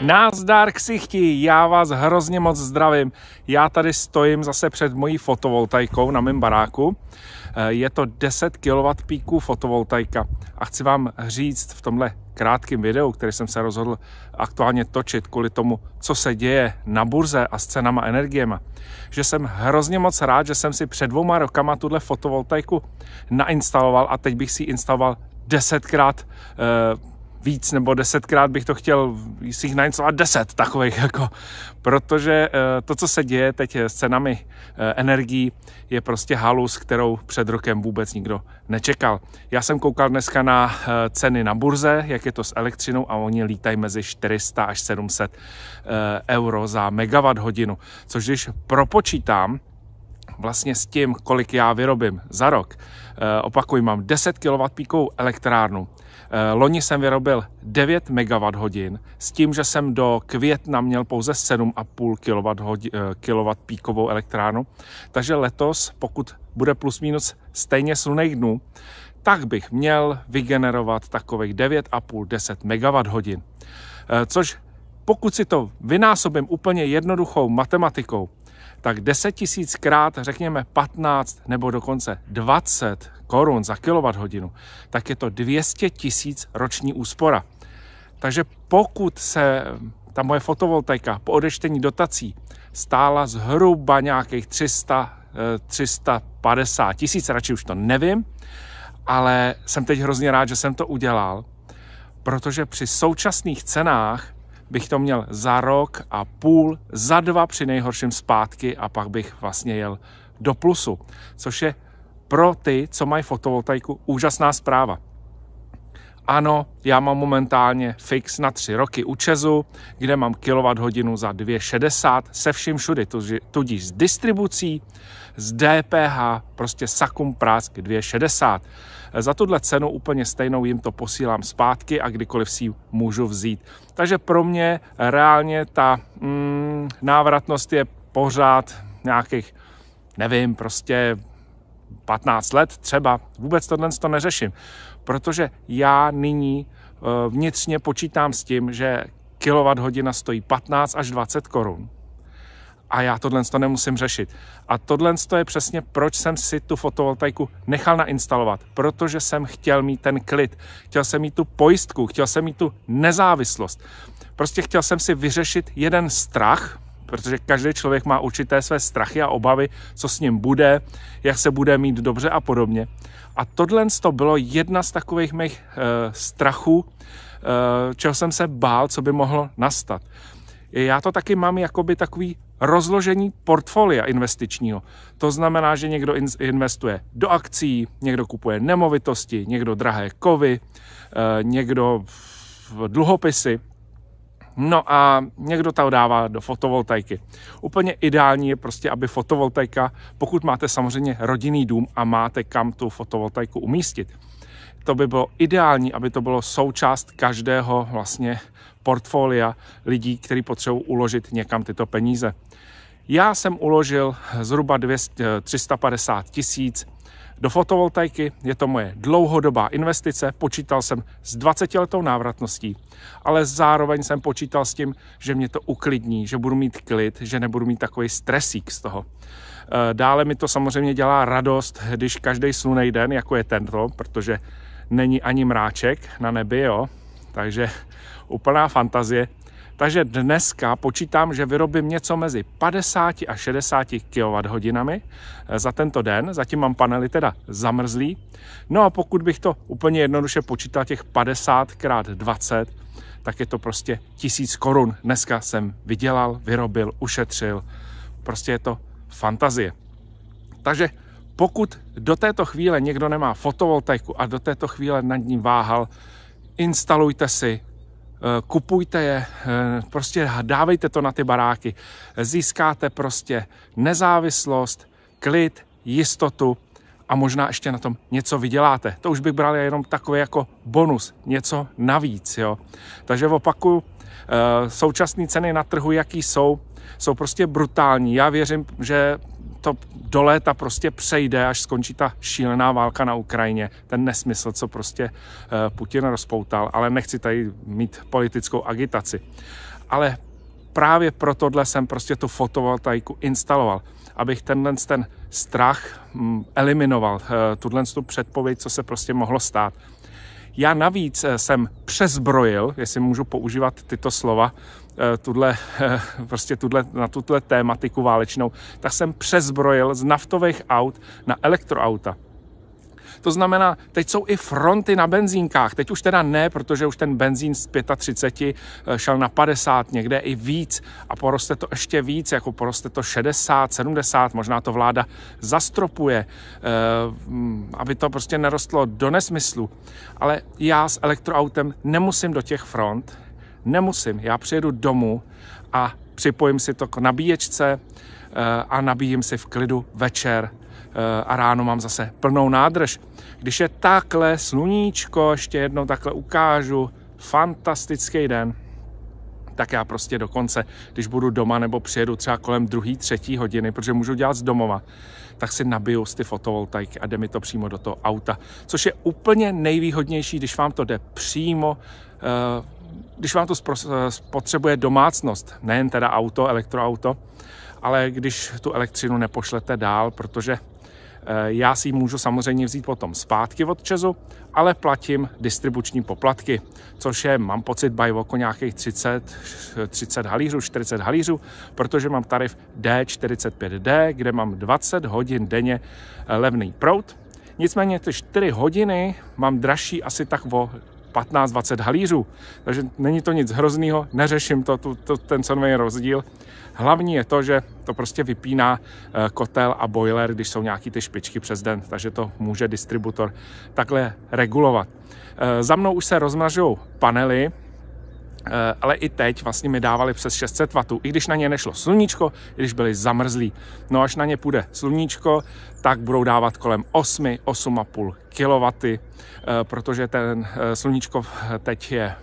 Názdár ksichti, já vás hrozně moc zdravím. Já tady stojím zase před mojí fotovoltaikou na mém baráku. Eh, je to 10 kW píků fotovoltaika a chci vám říct v tomhle krátkém videu, který jsem se rozhodl aktuálně točit kvůli tomu, co se děje na burze a s cenama energiema, že jsem hrozně moc rád, že jsem si před dvouma rokama tuhle fotovoltaiku nainstaloval a teď bych si ji instaloval desetkrát eh, víc nebo desetkrát bych to chtěl si jich nainstalovat deset takových jako, protože eh, to, co se děje teď s cenami eh, energií, je prostě halus, kterou před rokem vůbec nikdo nečekal. Já jsem koukal dneska na eh, ceny na burze, jak je to s elektřinou a oni lítají mezi 400 až 700 euro za megawatt hodinu, což když propočítám, vlastně s tím, kolik já vyrobím za rok, eh, opakuji, mám 10 kW píkovou elektrárnu, eh, Loni jsem vyrobil 9 MWh s tím, že jsem do května měl pouze 7,5 kW píkovou elektrárnu. Takže letos, pokud bude plus minus stejně slunných dnů, tak bych měl vygenerovat takových 9,5-10 MWh. Eh, což pokud si to vynásobím úplně jednoduchou matematikou, tak 10 krát, řekněme 15 nebo dokonce 20 korun za kWh, tak je to 200 tisíc roční úspora. Takže pokud se ehm, ta moje fotovoltaika po odečtení dotací stála zhruba nějakých 300, 350 eh, tisíc, radši už to nevím, ale jsem teď hrozně rád, že jsem to udělal, protože při současných cenách bych to měl za rok a půl, za dva při nejhorším zpátky a pak bych vlastně jel do plusu, což je pro ty, co mají fotovoltaiku, úžasná zpráva. Ano, já mám momentálně fix na tři roky u Česu, kde mám hodinu za 2,60 se vším všudy, tudíž s distribucí, z DPH, prostě sakum prásk 2,60. Za tuhle cenu úplně stejnou jim to posílám zpátky a kdykoliv si ji můžu vzít. Takže pro mě reálně ta mm, návratnost je pořád nějakých nevím, prostě 15 let třeba, vůbec tohle to neřeším, protože já nyní eh, vnitřně počítám s tím, že kilovat hodina stojí 15 až 20 korun a já tohle to nemusím řešit. A tohle to je přesně, proč jsem si tu fotovoltaiku nechal nainstalovat. Protože jsem chtěl mít ten klid, chtěl jsem mít tu pojistku, chtěl jsem mít tu nezávislost. Prostě chtěl jsem si vyřešit jeden strach, protože každý člověk má určité své strachy a obavy, co s ním bude, jak se bude mít dobře a podobně. A tohle to bylo jedna z takových mých e, strachů, e, čeho jsem se bál, co by mohlo nastat. Já to taky mám jakoby takový rozložení portfolia investičního. To znamená, že někdo investuje do akcí, někdo kupuje nemovitosti, někdo drahé kovy, eh, někdo dluhopisy No a někdo tam dává do fotovoltaiky. Úplně ideální je prostě, aby fotovoltaika, pokud máte samozřejmě rodinný dům a máte kam tu fotovoltaiku umístit, to by bylo ideální, aby to bylo součást každého vlastně portfolia lidí, kteří potřebují uložit někam tyto peníze. Já jsem uložil zhruba 200, 350 tisíc do fotovoltaiky je to moje dlouhodobá investice, počítal jsem s 20 letou návratností, ale zároveň jsem počítal s tím, že mě to uklidní, že budu mít klid, že nebudu mít takový stresík z toho. Eh, dále mi to samozřejmě dělá radost, když každý slunej den, jako je tento, protože není ani mráček na nebi, jo, takže úplná fantazie. Takže dneska počítám, že vyrobím něco mezi 50 a 60 kWh eh, za tento den. Zatím mám panely teda zamrzlý. No a pokud bych to úplně jednoduše počítal těch 50 x 20, tak je to prostě 1000 korun. Dneska jsem vydělal, vyrobil, ušetřil. Prostě je to fantazie. Takže pokud do této chvíle někdo nemá fotovoltaiku a do této chvíle nad ním váhal, instalujte si Eh, kupujte je, eh, prostě dávejte to na ty baráky. Získáte prostě nezávislost, klid, jistotu a možná ještě na tom něco vyděláte. To už bych bral jenom takový jako bonus, něco navíc. Jo? Takže opakuju, eh, současné ceny na trhu, jaký jsou, jsou prostě brutální. Já věřím, že to do léta prostě přejde, až skončí ta šílená válka na Ukrajině, ten nesmysl, co prostě eh, Putin rozpoutal, ale nechci tady mít politickou agitaci. Ale právě pro tohle jsem prostě tu fotovoltaiku instaloval, abych tenhle ten strach mm, eliminoval, eh, tuhle tu předpověď, co se prostě mohlo stát. Já navíc eh, jsem přezbrojil, jestli můžu používat tyto slova, eh, tuhle, eh, prostě tuhle, na tuto tématiku válečnou, tak jsem přezbrojil z naftových aut na elektroauta. To znamená, teď jsou i fronty na benzínkách. Teď už teda ne, protože už ten benzín z 35 eh, šel na 50, někde i víc a poroste to ještě víc, jako poroste to 60, 70, možná to vláda zastropuje, eh, mm, aby to prostě nerostlo do nesmyslu. Ale já s elektroautem nemusím do těch front, nemusím, já přijedu domů a připojím si to k nabíječce eh, a nabíjím si v klidu večer eh, a ráno mám zase plnou nádrž. Když je takhle sluníčko, ještě jednou takhle ukážu, fantastický den, tak já prostě dokonce, když budu doma nebo přijedu třeba kolem druhý, třetí hodiny, protože můžu dělat z domova, tak si nabiju z ty fotovoltaiky a jde mi to přímo do toho auta, což je úplně nejvýhodnější, když vám to jde přímo uh, když vám to eh, spotřebuje domácnost, nejen teda auto, elektroauto, ale když tu elektřinu nepošlete dál, protože eh, já si ji můžu samozřejmě vzít potom zpátky od Česu, ale platím distribuční poplatky, což je, mám pocit, by oko nějakých 30, 30 halířů, 40 halířů, protože mám tarif D45D, kde mám 20 hodin denně eh, levný prout. Nicméně ty 4 hodiny mám dražší asi tak o 15-20 halířů. Takže není to nic hroznýho, neřeším to, tu, tu, ten cenový rozdíl. Hlavní je to, že to prostě vypíná eh, kotel a boiler, když jsou nějaký ty špičky přes den, takže to může distributor takhle regulovat. Eh, za mnou už se rozmažou panely, Eh, ale i teď vlastně mi dávali přes 600 W, i když na ně nešlo sluníčko, i když byli zamrzlí. No až na ně půjde sluníčko, tak budou dávat kolem 8, 8,5 kW, protože ten eh, sluníčko teď je,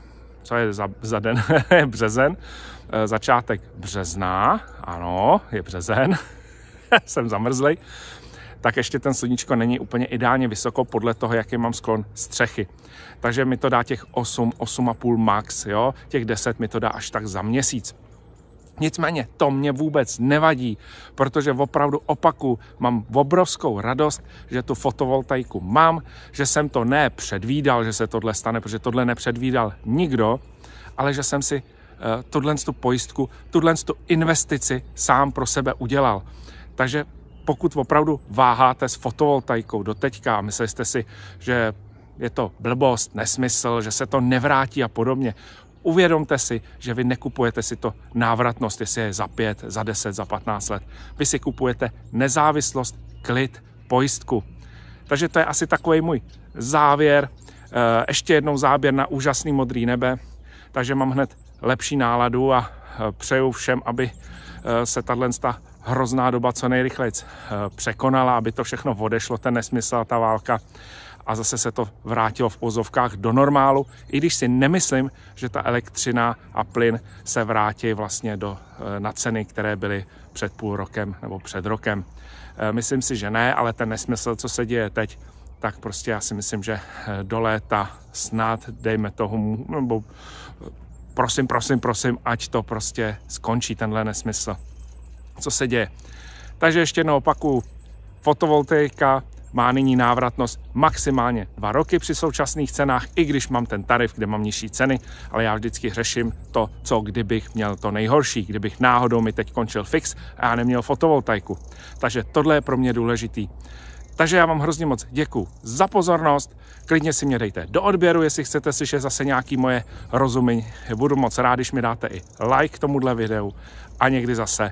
co je za, za den, březen, eh, začátek března, ano, je březen, jsem zamrzlej, tak ještě ten sluníčko není úplně ideálně vysoko podle toho, jaký mám sklon střechy. Takže mi to dá těch 8, 8,5 max, jo? těch 10 mi to dá až tak za měsíc. Nicméně to mě vůbec nevadí, protože opravdu opaku mám obrovskou radost, že tu fotovoltaiku mám, že jsem to nepředvídal, že se tohle stane, protože tohle nepředvídal nikdo, ale že jsem si eh, tuhle tu pojistku, tuhle investici sám pro sebe udělal. Takže pokud opravdu váháte s fotovoltaikou do teďka a mysleli jste si, že je to blbost, nesmysl, že se to nevrátí a podobně, uvědomte si, že vy nekupujete si to návratnost, jestli je za 5, za 10, za 15 let. Vy si kupujete nezávislost, klid, pojistku. Takže to je asi takový můj závěr. Eh, ještě jednou záběr na úžasný modrý nebe. Takže mám hned lepší náladu a eh, přeju všem, aby eh, se tato hrozná doba co nejrychleji eh, překonala, aby to všechno odešlo, ten nesmysl, ta válka a zase se to vrátilo v pozovkách do normálu, i když si nemyslím, že ta elektřina a plyn se vrátí vlastně do, eh, na ceny, které byly před půl rokem nebo před rokem. Eh, myslím si, že ne, ale ten nesmysl, co se děje teď, tak prostě já si myslím, že do léta snad dejme tomu, nebo prosím, prosím, prosím, ať to prostě skončí tenhle nesmysl co se děje. Takže ještě jednou opaku, fotovoltaika má nyní návratnost maximálně dva roky při současných cenách, i když mám ten tarif, kde mám nižší ceny, ale já vždycky řeším to, co kdybych měl to nejhorší, kdybych náhodou mi teď končil fix a já neměl fotovoltaiku. Takže tohle je pro mě důležitý. Takže já vám hrozně moc děkuji za pozornost. Klidně si mě dejte do odběru, jestli chcete slyšet zase nějaký moje rozumy. Budu moc rád, když mi dáte i like k tomuhle videu a někdy zase